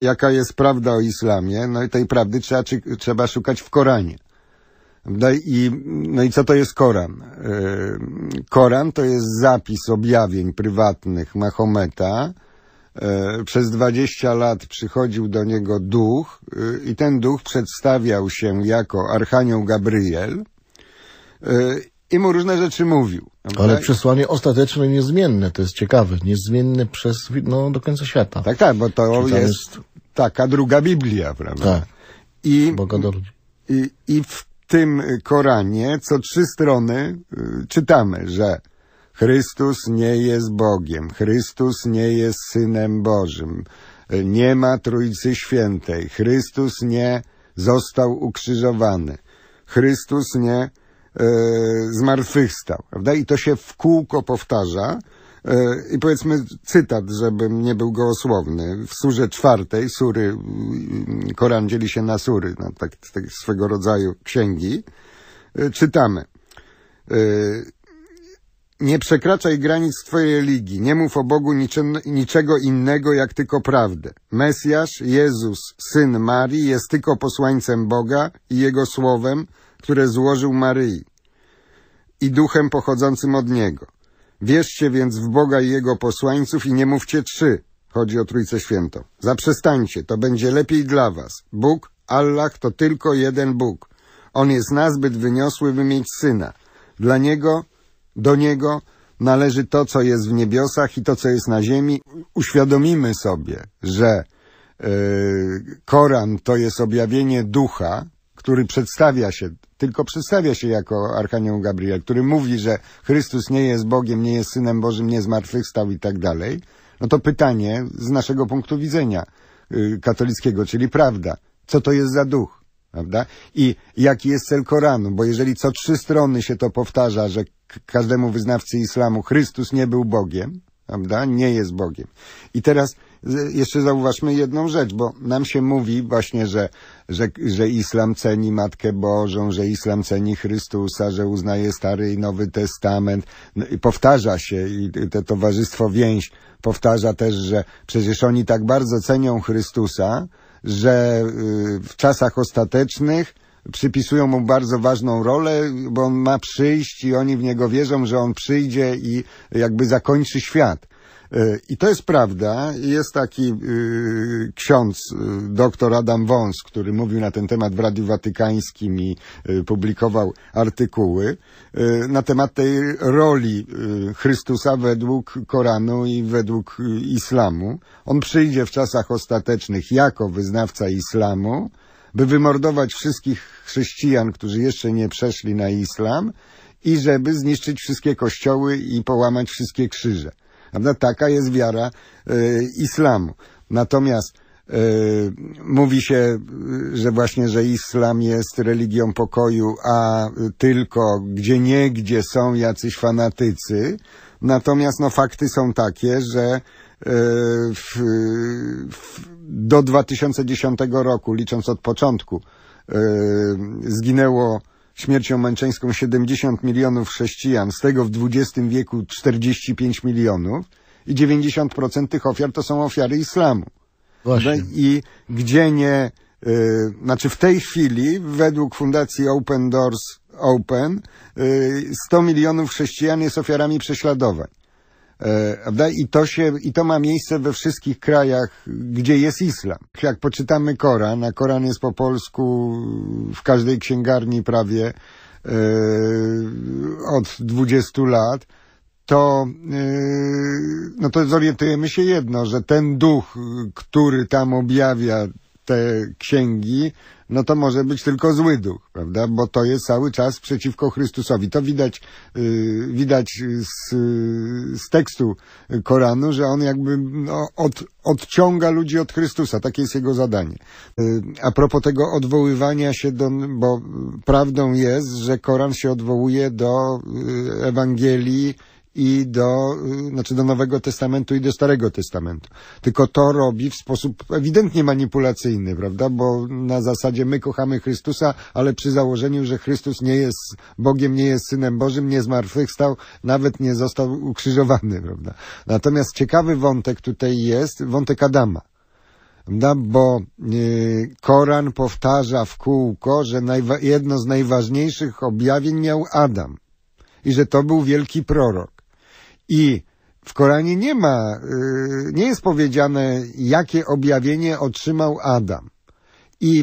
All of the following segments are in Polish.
jaka jest prawda o islamie, no i tej prawdy trzeba, czy, trzeba szukać w Koranie. No i, no i co to jest Koran? E, Koran to jest zapis objawień prywatnych Mahometa. E, przez 20 lat przychodził do niego duch e, i ten duch przedstawiał się jako Archanioł Gabriel i mu różne rzeczy mówił. Ale przesłanie ostateczne, niezmienne, to jest ciekawe, niezmienne przez, no, do końca świata. Tak, tak, bo to jest, jest, taka druga Biblia, prawda? Tak, I, Boga do ludzi. I, I w tym Koranie co trzy strony y, czytamy, że Chrystus nie jest Bogiem, Chrystus nie jest Synem Bożym, y, nie ma Trójcy Świętej, Chrystus nie został ukrzyżowany, Chrystus nie E, zmartwychwstał, prawda? I to się w kółko powtarza. E, I powiedzmy cytat, żebym nie był gołosłowny. W surze czwartej, sury, mm, Koran dzieli się na sury, na tak, tak swego rodzaju księgi, e, czytamy. Nie przekraczaj granic Twojej religii, nie mów o Bogu niczym, niczego innego jak tylko prawdę. Mesjasz, Jezus, Syn Marii, jest tylko posłańcem Boga i Jego Słowem, które złożył Maryi i duchem pochodzącym od Niego. Wierzcie więc w Boga i Jego posłańców i nie mówcie trzy, chodzi o Trójcę Świętą. Zaprzestańcie, to będzie lepiej dla was. Bóg, Allah to tylko jeden Bóg. On jest nazbyt wyniosły, by mieć Syna. Dla Niego, do Niego należy to, co jest w niebiosach i to, co jest na ziemi. Uświadomimy sobie, że e, Koran to jest objawienie ducha, który przedstawia się, tylko przedstawia się jako Archanioł Gabriel, który mówi, że Chrystus nie jest Bogiem, nie jest Synem Bożym, nie zmartwychwstał i tak dalej, no to pytanie z naszego punktu widzenia y, katolickiego, czyli prawda, co to jest za duch, prawda? I jaki jest cel Koranu, bo jeżeli co trzy strony się to powtarza, że każdemu wyznawcy islamu Chrystus nie był Bogiem, prawda? Nie jest Bogiem. I teraz jeszcze zauważmy jedną rzecz, bo nam się mówi właśnie, że, że, że islam ceni Matkę Bożą, że islam ceni Chrystusa, że uznaje Stary i Nowy Testament. No i powtarza się i te towarzystwo więź powtarza też, że przecież oni tak bardzo cenią Chrystusa, że y, w czasach ostatecznych przypisują mu bardzo ważną rolę, bo on ma przyjść i oni w niego wierzą, że on przyjdzie i jakby zakończy świat. E, I to jest prawda. Jest taki y, ksiądz, y, doktor Adam Wąs, który mówił na ten temat w Radiu Watykańskim i y, publikował artykuły na temat tej roli Chrystusa według Koranu i według islamu. On przyjdzie w czasach ostatecznych jako wyznawca islamu, by wymordować wszystkich chrześcijan, którzy jeszcze nie przeszli na islam i żeby zniszczyć wszystkie kościoły i połamać wszystkie krzyże. Prawda? Taka jest wiara y, islamu. Natomiast y, mówi się, e, że właśnie, że islam jest religią pokoju, a tylko gdzie nie gdzie są jacyś fanatycy. Natomiast no, fakty są takie, że w, w, do 2010 roku, licząc od początku, zginęło śmiercią męczeńską 70 milionów chrześcijan, z tego w XX wieku 45 milionów i 90% tych ofiar to są ofiary islamu. Właśnie. No I gdzie nie, y, znaczy w tej chwili według Fundacji Open Doors Open y, 100 milionów chrześcijan jest ofiarami prześladowań. E, I to się, i to ma miejsce we wszystkich krajach, gdzie jest islam. Jak poczytamy Koran, a Koran jest po polsku w każdej księgarni prawie e, od 20 lat, to, e, no to zorientujemy się jedno, że ten duch, który tam objawia te księgi, no to może być tylko zły duch, prawda? Bo to jest cały czas przeciwko Chrystusowi. To widać, yy, widać z, z tekstu Koranu, że on jakby no, od, odciąga ludzi od Chrystusa. Takie jest jego zadanie. Yy, a propos tego odwoływania się do, bo prawdą jest, że Koran się odwołuje do yy, Ewangelii, i do, y, znaczy do Nowego Testamentu i do Starego Testamentu. Tylko to robi w sposób ewidentnie manipulacyjny, prawda? Bo na zasadzie my kochamy Chrystusa, ale przy założeniu, że Chrystus nie jest Bogiem, nie jest Synem Bożym, nie zmartwychwstał, nawet nie został ukrzyżowany, prawda? Natomiast ciekawy wątek tutaj jest, wątek Adama prawda? bo y, Koran powtarza w kółko, że jedno z najważniejszych objawień miał Adam i że to był wielki prorok. I w Koranie nie ma, y, nie jest powiedziane, jakie objawienie otrzymał Adam. I,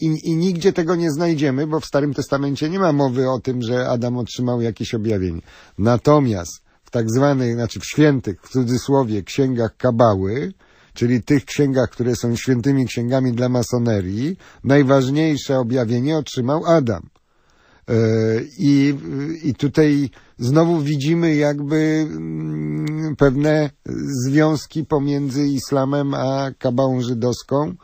i, I nigdzie tego nie znajdziemy, bo w Starym Testamencie nie ma mowy o tym, że Adam otrzymał jakieś objawienie. Natomiast w tak zwanych, znaczy w świętych, w cudzysłowie, księgach kabały, czyli tych księgach, które są świętymi księgami dla masonerii, najważniejsze objawienie otrzymał Adam. E, I, I tutaj znowu widzimy jakby mm, pewne związki pomiędzy islamem a kabałą żydowską.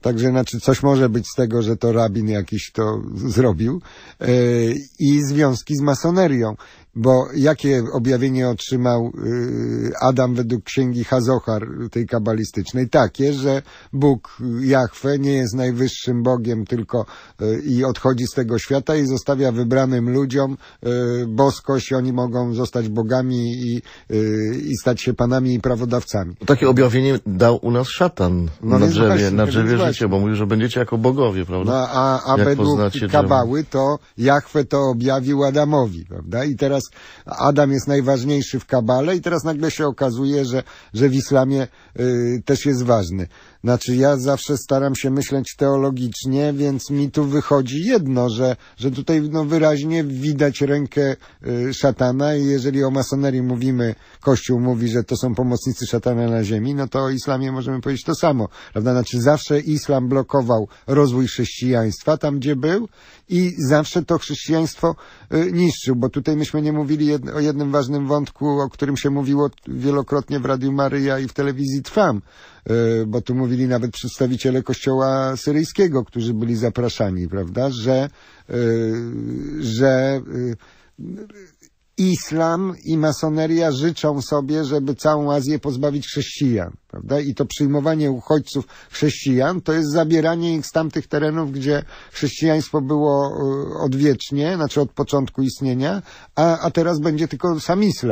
Także znaczy coś może być z tego, że to rabin jakiś to zrobił. E, I związki z masonerią. Bo jakie objawienie otrzymał e, Adam według księgi Hazochar, tej kabalistycznej? Takie, że Bóg Jahwe nie jest najwyższym Bogiem tylko e, i odchodzi z tego świata i zostawia wybranym ludziom boskość. Oni mogą zostać bogami i, i stać się panami i prawodawcami. Takie objawienie dał u nas szatan no na drzewie, na drzewie poznacie, bo mówił, że będziecie jako bogowie, prawda? No, a a według Kabały to Jachwę to objawił Adamowi, prawda? I teraz Adam jest najważniejszy w Kabale i teraz nagle się okazuje, że, że w islamie y, też jest ważny. Znaczy ja zawsze staram się myśleć teologicznie, więc mi tu wychodzi jedno, że, że tutaj no, wyraźnie widać rękę y, szatana i jeżeli o masonerii mówimy, Kościół mówi, że to są pomocnicy szatana na ziemi, no to o islamie możemy powiedzieć to samo, prawda? Znaczy zawsze i islam blokował rozwój chrześcijaństwa tam, gdzie był i zawsze to chrześcijaństwo y, niszczył, bo tutaj myśmy nie mówili o jednym ważnym wątku, o którym się mówiło wielokrotnie w Radiu Maryja i w telewizji Trwam, y, bo tu mówili nawet przedstawiciele kościoła syryjskiego, którzy byli zapraszani, prawda, że, y, że islam i masoneria życzą sobie, żeby całą Azję pozbawić chrześcijan, prawda? I to przyjmowanie uchodźców chrześcijan to jest zabieranie ich z tamtych terenów, gdzie chrześcijaństwo było y, odwiecznie, znaczy od początku istnienia, a, a teraz będzie tylko sam islam.